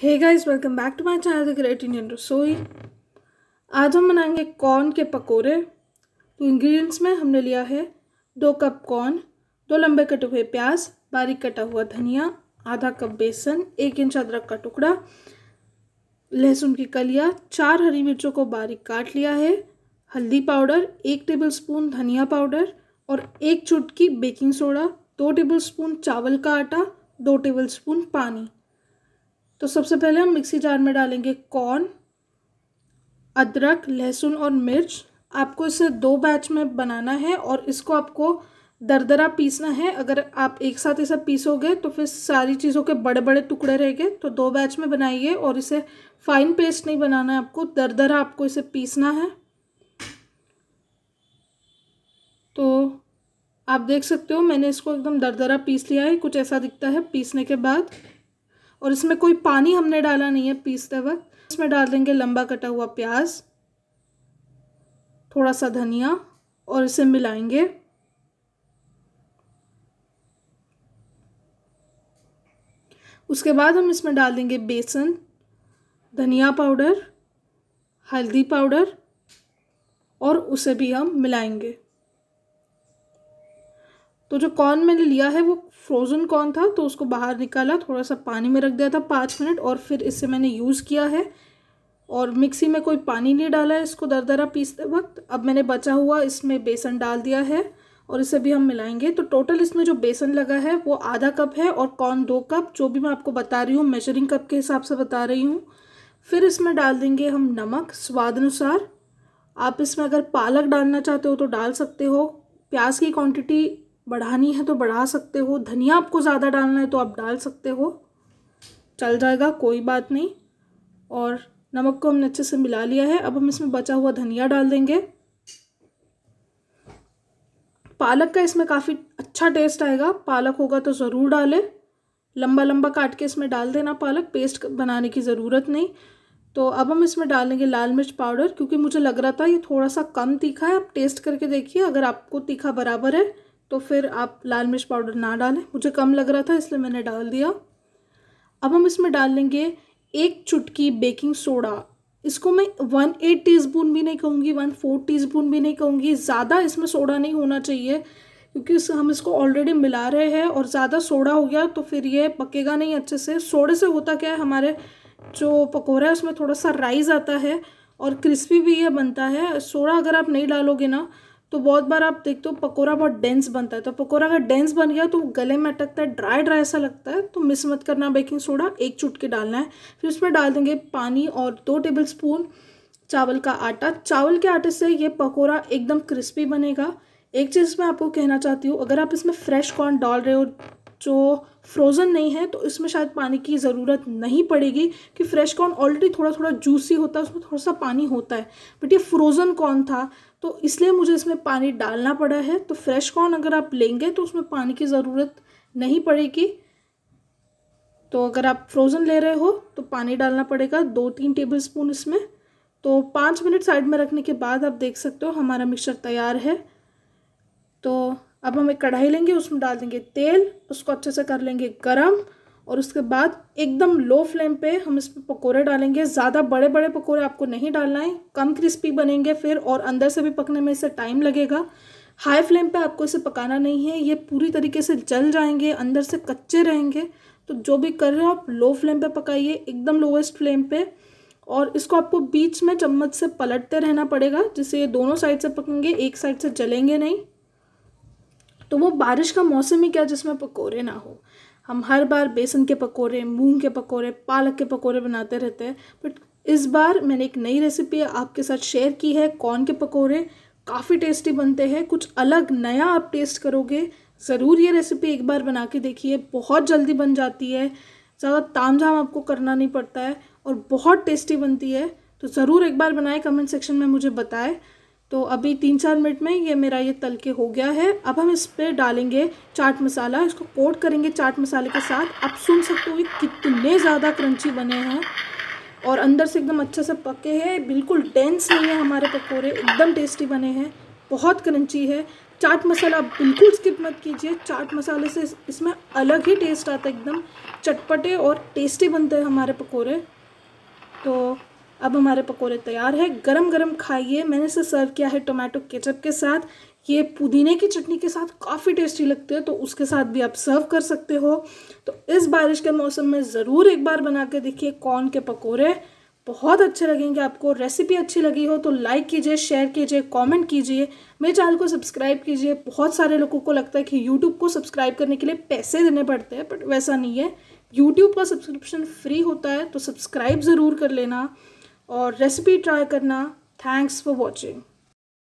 hey guys welcome back to my channel the great Indian Rasoi आज हम बनाएंगे corn के पकोड़े तो इंग्रेडिएंट्स में हमने लिया है दो कप कॉर्न दो लंबे कटे हुए प्याज बारीक कटा हुआ धनिया आधा कप बेसन एक इंच अदरक का टुकड़ा लहसुन की कलियां चार हरी मिर्चों को बारीक काट लिया है हल्दी पाउडर एक टेबल स्पून धनिया पाउडर और एक चुटकी बेकिंग सोडा दो टेबल स्पून चावल का आटा दो टेबल स्पून पानी तो सबसे पहले हम मिक्सी जार में डालेंगे कॉर्न अदरक लहसुन और मिर्च आपको इसे दो बैच में बनाना है और इसको आपको दरदरा पीसना है अगर आप एक साथ सब पीसोगे तो फिर सारी चीज़ों के बड़े बड़े टुकड़े रहेंगे तो दो बैच में बनाइए और इसे फाइन पेस्ट नहीं बनाना है आपको दरदरा आपको इसे पीसना है तो आप देख सकते हो मैंने इसको एकदम दरदरा पीस लिया है कुछ ऐसा दिखता है पीसने के बाद और इसमें कोई पानी हमने डाला नहीं है पीसते वक्त इसमें डाल देंगे लंबा कटा हुआ प्याज थोड़ा सा धनिया और इसे मिलाएंगे उसके बाद हम इसमें डाल देंगे बेसन धनिया पाउडर हल्दी पाउडर और उसे भी हम मिलाएंगे तो जो कॉर्न मैंने लिया है वो फ्रोज़न कॉर्न था तो उसको बाहर निकाला थोड़ा सा पानी में रख दिया था पाँच मिनट और फिर इससे मैंने यूज़ किया है और मिक्सी में कोई पानी नहीं डाला है इसको दर दरा पीसते वक्त अब मैंने बचा हुआ इसमें बेसन डाल दिया है और इसे भी हम मिलाएंगे तो टोटल इसमें जो बेसन लगा है वो आधा कप है और कॉर्न दो कप जो भी मैं आपको बता रही हूँ मेजरिंग कप के हिसाब से बता रही हूँ फिर इसमें डाल देंगे हम नमक स्वाद अनुसार आप इसमें अगर पालक डालना चाहते हो तो डाल सकते हो प्याज की क्वांटिटी बढ़ानी है तो बढ़ा सकते हो धनिया आपको ज़्यादा डालना है तो आप डाल सकते हो चल जाएगा कोई बात नहीं और नमक को हमने अच्छे से मिला लिया है अब हम इसमें बचा हुआ धनिया डाल देंगे पालक का इसमें काफ़ी अच्छा टेस्ट आएगा पालक होगा तो ज़रूर डालें लंबा लंबा काट के इसमें डाल देना पालक पेस्ट बनाने की ज़रूरत नहीं तो अब हम इसमें डालेंगे लाल मिर्च पाउडर क्योंकि मुझे लग रहा था ये थोड़ा सा कम तीखा है आप टेस्ट करके देखिए अगर आपको तीखा बराबर है तो फिर आप लाल मिर्च पाउडर ना डालें मुझे कम लग रहा था इसलिए मैंने डाल दिया अब हम इसमें डाल लेंगे एक चुटकी बेकिंग सोडा इसको मैं वन एट टी भी नहीं कहूँगी वन फोर टी भी नहीं कहूँगी ज़्यादा इसमें सोडा नहीं होना चाहिए क्योंकि हम इसको ऑलरेडी मिला रहे हैं और ज़्यादा सोडा हो गया तो फिर ये पकेगा नहीं अच्छे से सोडे से होता क्या है हमारे जो पकौड़ा है उसमें थोड़ा सा राइस आता है और क्रिस्पी भी ये बनता है सोडा अगर आप नहीं डालोगे ना तो बहुत बार आप देखते हो पकोड़ा बहुत डेंस बनता है तो पकोड़ा अगर डेंस बन गया तो गले में अटकता है ड्राई ड्राई सा लगता है तो मिस मत करना बेकिंग सोडा एक चुटकी डालना है फिर उसमें डाल देंगे पानी और दो टेबल स्पून चावल का आटा चावल के आटे से ये पकौड़ा एकदम क्रिस्पी बनेगा एक चीज़ मैं आपको कहना चाहती हूँ अगर आप इसमें फ्रेश कॉर्न डाल रहे हो जो फ्रोज़न नहीं है तो इसमें शायद पानी की ज़रूरत नहीं पड़ेगी कि फ्रेश कॉर्न ऑलरेडी थोड़ा थोड़ा जूसी होता है उसमें थोड़ा सा पानी होता है बट ये फ्रोज़न कॉर्न था तो इसलिए मुझे इसमें पानी डालना पड़ा है तो फ्रेश कॉर्न अगर आप लेंगे तो उसमें पानी की ज़रूरत नहीं पड़ेगी तो अगर आप फ्रोज़न ले रहे हो तो पानी डालना पड़ेगा दो तीन टेबल स्पून इसमें तो पाँच मिनट साइड में रखने के बाद आप देख सकते हो हमारा मिक्सचर तैयार है तो अब हम एक कढ़ाई लेंगे उसमें डाल देंगे तेल उसको अच्छे से कर लेंगे गरम और उसके बाद एकदम लो फ्लेम पे हम इस पर पकौड़े डालेंगे ज़्यादा बड़े बड़े पकौड़े आपको नहीं डालना है कम क्रिस्पी बनेंगे फिर और अंदर से भी पकने में इसे टाइम लगेगा हाई फ्लेम पे आपको इसे पकाना नहीं है ये पूरी तरीके से जल जाएंगे अंदर से कच्चे रहेंगे तो जो भी कर रहे हो आप लो फ्लेम पर पकाइए एकदम लोवेस्ट फ्लेम पर और इसको आपको बीच में चम्मच से पलटते रहना पड़ेगा जिससे ये दोनों साइड से पकेंगे एक साइड से जलेंगे नहीं तो वो बारिश का मौसम ही क्या जिसमें पकोड़े ना हो हम हर बार बेसन के पकोड़े मूंग के पकोड़े पालक के पकोड़े बनाते रहते हैं बट इस बार मैंने एक नई रेसिपी आपके साथ शेयर की है कॉर्न के पकोड़े काफ़ी टेस्टी बनते हैं कुछ अलग नया आप टेस्ट करोगे ज़रूर ये रेसिपी एक बार बना के देखिए बहुत जल्दी बन जाती है ज़्यादा ताम झाम आपको करना नहीं पड़ता है और बहुत टेस्टी बनती है तो ज़रूर एक बार बनाए कमेंट सेक्शन में मुझे बताएं तो अभी तीन चार मिनट में ये मेरा ये तल के हो गया है अब हम इस पर डालेंगे चाट मसाला इसको कोट करेंगे चाट मसाले के साथ आप सुन सकते हो कितने ज़्यादा क्रंची बने हैं और अंदर से एकदम अच्छे से पके हैं बिल्कुल डेंस नहीं है हमारे पकौड़े एकदम टेस्टी बने हैं बहुत क्रंची है चाट मसाला बिल्कुल स्किप मत कीजिए चाट मसाले से इसमें अलग ही टेस्ट आता है एकदम चटपटे और टेस्टी बनते हैं हमारे पकौड़े तो अब हमारे पकोड़े तैयार है गरम गरम खाइए मैंने इसे सर्व किया है टोमेटो केचप के साथ ये पुदीने की चटनी के साथ काफ़ी टेस्टी लगते हैं तो उसके साथ भी आप सर्व कर सकते हो तो इस बारिश के मौसम में ज़रूर एक बार बना के देखिए कॉर्न के पकोड़े बहुत अच्छे लगेंगे आपको रेसिपी अच्छी लगी हो तो लाइक कीजिए शेयर कीजिए कमेंट कीजिए मेरे चैनल को सब्सक्राइब कीजिए बहुत सारे लोगों को लगता है कि यूट्यूब को सब्सक्राइब करने के लिए पैसे देने पड़ते हैं बट वैसा नहीं है यूट्यूब का सब्सक्रिप्शन फ्री होता है तो सब्सक्राइब ज़रूर कर लेना और रेसिपी ट्राई करना थैंक्स फॉर वॉचिंग